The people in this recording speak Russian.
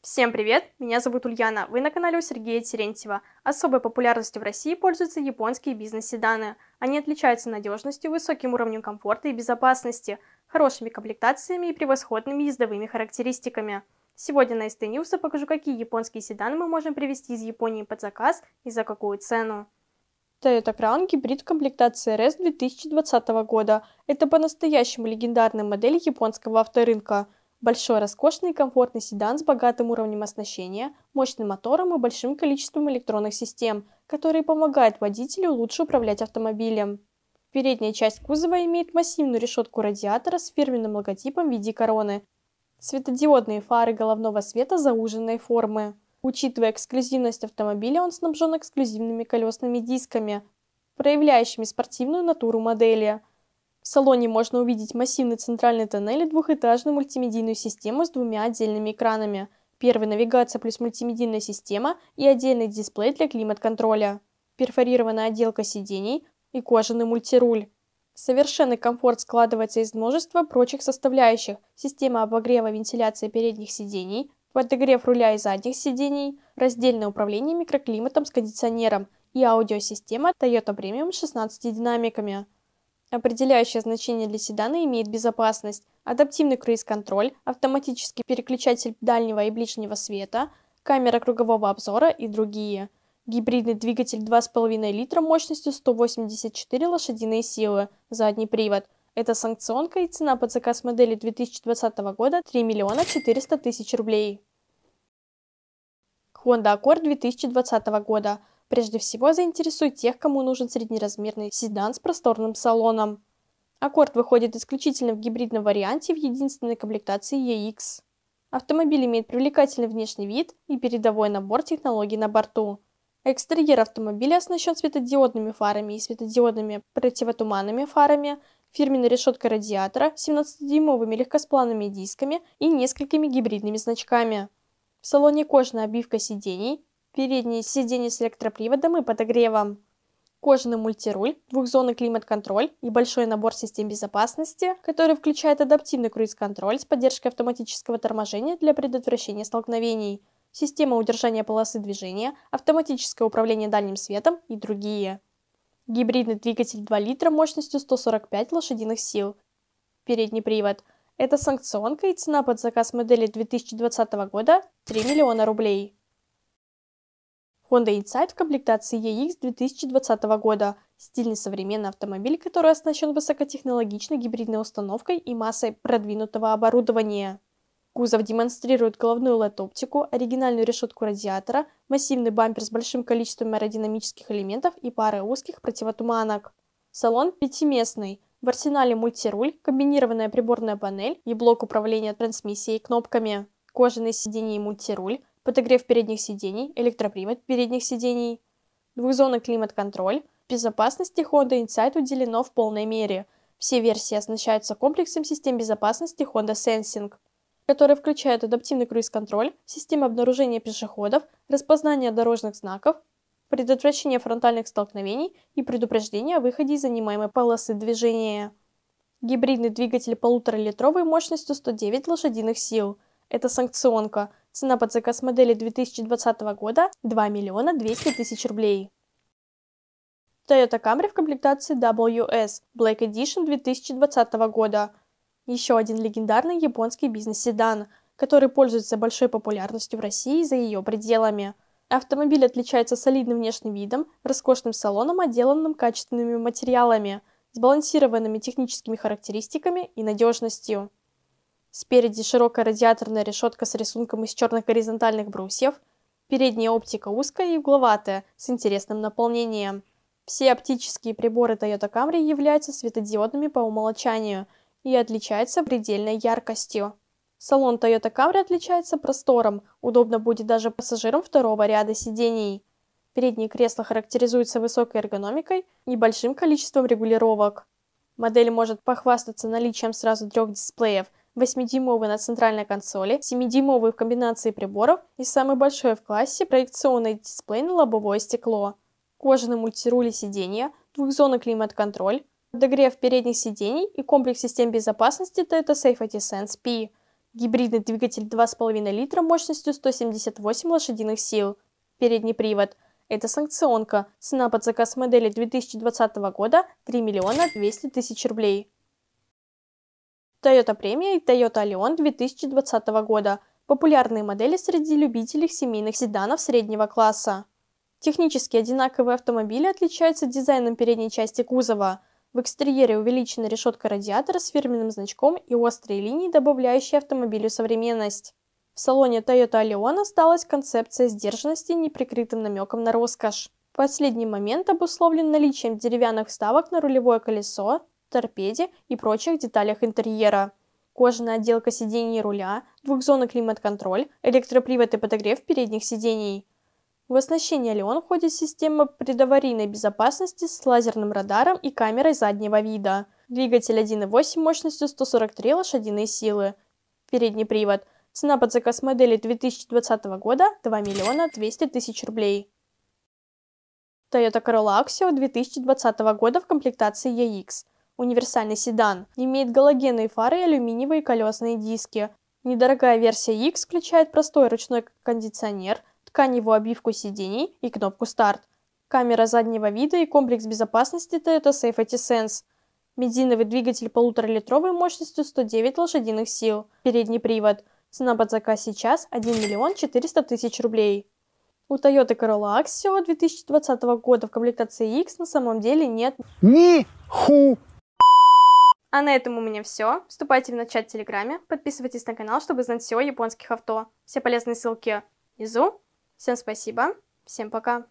Всем привет! Меня зовут Ульяна. Вы на канале у Сергея Терентьева. Особой популярностью в России пользуются японские бизнес-седаны. Они отличаются надежностью, высоким уровнем комфорта и безопасности, хорошими комплектациями и превосходными ездовыми характеристиками. Сегодня на ST News я покажу, какие японские седаны мы можем привезти из Японии под заказ и за какую цену. Toyota Crown гибрид комплектации RS 2020 года. Это по-настоящему легендарная модель японского авторынка – Большой, роскошный и комфортный седан с богатым уровнем оснащения, мощным мотором и большим количеством электронных систем, которые помогают водителю лучше управлять автомобилем. Передняя часть кузова имеет массивную решетку радиатора с фирменным логотипом в виде короны, светодиодные фары головного света зауженной формы. Учитывая эксклюзивность автомобиля, он снабжен эксклюзивными колесными дисками, проявляющими спортивную натуру модели – в салоне можно увидеть массивный центральный тоннель и двухэтажную мультимедийную систему с двумя отдельными экранами. Первый – навигация плюс мультимедийная система и отдельный дисплей для климат-контроля. Перфорированная отделка сидений и кожаный мультируль. Совершенный комфорт складывается из множества прочих составляющих. Система обогрева вентиляции передних сидений, подогрев руля и задних сидений, раздельное управление микроклиматом с кондиционером и аудиосистема Toyota Premium с 16 динамиками. Определяющее значение для седана имеет безопасность, адаптивный круиз-контроль, автоматический переключатель дальнего и ближнего света, камера кругового обзора и другие. Гибридный двигатель 2,5 литра мощностью 184 лошадиные силы, задний привод. Это санкционка и цена под заказ модели 2020 года 3 миллиона 400 тысяч рублей. Honda Accord 2020 года – Прежде всего заинтересуй тех, кому нужен среднеразмерный седан с просторным салоном. Аккорд выходит исключительно в гибридном варианте в единственной комплектации EX. Автомобиль имеет привлекательный внешний вид и передовой набор технологий на борту. Экстерьер автомобиля оснащен светодиодными фарами и светодиодными противотуманными фарами, фирменной решеткой радиатора, 17-дюймовыми легкосплавными дисками и несколькими гибридными значками. В салоне кожная обивка сидений, переднее сиденье с электроприводом и подогревом, кожаный мультируль, двухзонный климат-контроль и большой набор систем безопасности, который включает адаптивный круиз-контроль с поддержкой автоматического торможения для предотвращения столкновений, система удержания полосы движения, автоматическое управление дальним светом и другие. Гибридный двигатель 2 литра мощностью 145 лошадиных сил. Передний привод. Это санкционка и цена под заказ модели 2020 года 3 миллиона рублей. Honda Insight в комплектации EX 2020 года. Стильный современный автомобиль, который оснащен высокотехнологичной гибридной установкой и массой продвинутого оборудования. Кузов демонстрирует головную LED-оптику, оригинальную решетку радиатора, массивный бампер с большим количеством аэродинамических элементов и пары узких противотуманок. Салон пятиместный. В арсенале мультируль, комбинированная приборная панель и блок управления трансмиссией кнопками. Кожаные сиденья и мультируль, подогрев передних сидений, электропривод передних сидений, двухзонный климат-контроль. Безопасности Honda Insight уделено в полной мере. Все версии оснащаются комплексом систем безопасности Honda Sensing, который включает адаптивный круиз-контроль, систему обнаружения пешеходов, распознание дорожных знаков, предотвращение фронтальных столкновений и предупреждение о выходе из занимаемой полосы движения. Гибридный двигатель полуторалитровой мощностью 109 лошадиных сил. Это санкционка – Цена по ЦК модели 2020 года 2 миллиона 200 тысяч рублей. Toyota Camry в комплектации WS Black Edition 2020 года. Еще один легендарный японский бизнес-седан, который пользуется большой популярностью в России и за ее пределами. Автомобиль отличается солидным внешним видом, роскошным салоном, отделанным качественными материалами, сбалансированными техническими характеристиками и надежностью. Спереди широкая радиаторная решетка с рисунком из черных горизонтальных брусьев. Передняя оптика узкая и угловатая, с интересным наполнением. Все оптические приборы Toyota Camry являются светодиодными по умолчанию и отличаются предельной яркостью. Салон Toyota Camry отличается простором, удобно будет даже пассажирам второго ряда сидений. Передние кресла характеризуются высокой эргономикой и большим количеством регулировок. Модель может похвастаться наличием сразу трех дисплеев – 8-дюймовый на центральной консоли, 7-дюймовый в комбинации приборов и самый большой в классе проекционный дисплей на лобовое стекло. Кожаный мультирули сиденья, двухзонный климат-контроль, подогрев передних сидений и комплекс систем безопасности Toyota Safety Sense P. Гибридный двигатель 2,5 литра мощностью 178 лошадиных сил. Передний привод. Это санкционка. Цена под заказ модели 2020 года 3 миллиона 200 тысяч рублей. Toyota Премия и Toyota Leon 2020 года – популярные модели среди любителей семейных седанов среднего класса. Технически одинаковые автомобили отличаются дизайном передней части кузова. В экстерьере увеличена решетка радиатора с фирменным значком и острые линии, добавляющие автомобилю современность. В салоне Toyota Leon осталась концепция сдержанности неприкрытым намеком на роскошь. Последний момент обусловлен наличием деревянных вставок на рулевое колесо, торпеде и прочих деталях интерьера. Кожаная отделка сидений и руля, двухзонный климат-контроль, электропривод и подогрев передних сидений. В оснащение «Леон» входит система предаварийной безопасности с лазерным радаром и камерой заднего вида. Двигатель 1.8 мощностью 143 лошадиные силы. Передний привод. Цена под заказ модели 2020 года 2 миллиона 200 тысяч рублей. Toyota Corolla Axio 2020 года в комплектации EX универсальный седан, имеет галогенные фары и алюминиевые колесные диски. Недорогая версия X включает простой ручной кондиционер, тканевую обивку сидений и кнопку «Старт». Камера заднего вида и комплекс безопасности Toyota Safety Sense. Бензиновый двигатель полуторалитровой мощностью 109 лошадиных сил. Передний привод. Цена под заказ сейчас 1 миллион 400 тысяч рублей. У Toyota Corolla Axio 2020 года в комплектации X на самом деле нет... Ни ху а на этом у меня все. Вступайте в наш чат в Телеграме, подписывайтесь на канал, чтобы знать все о японских авто. Все полезные ссылки внизу. Всем спасибо, всем пока.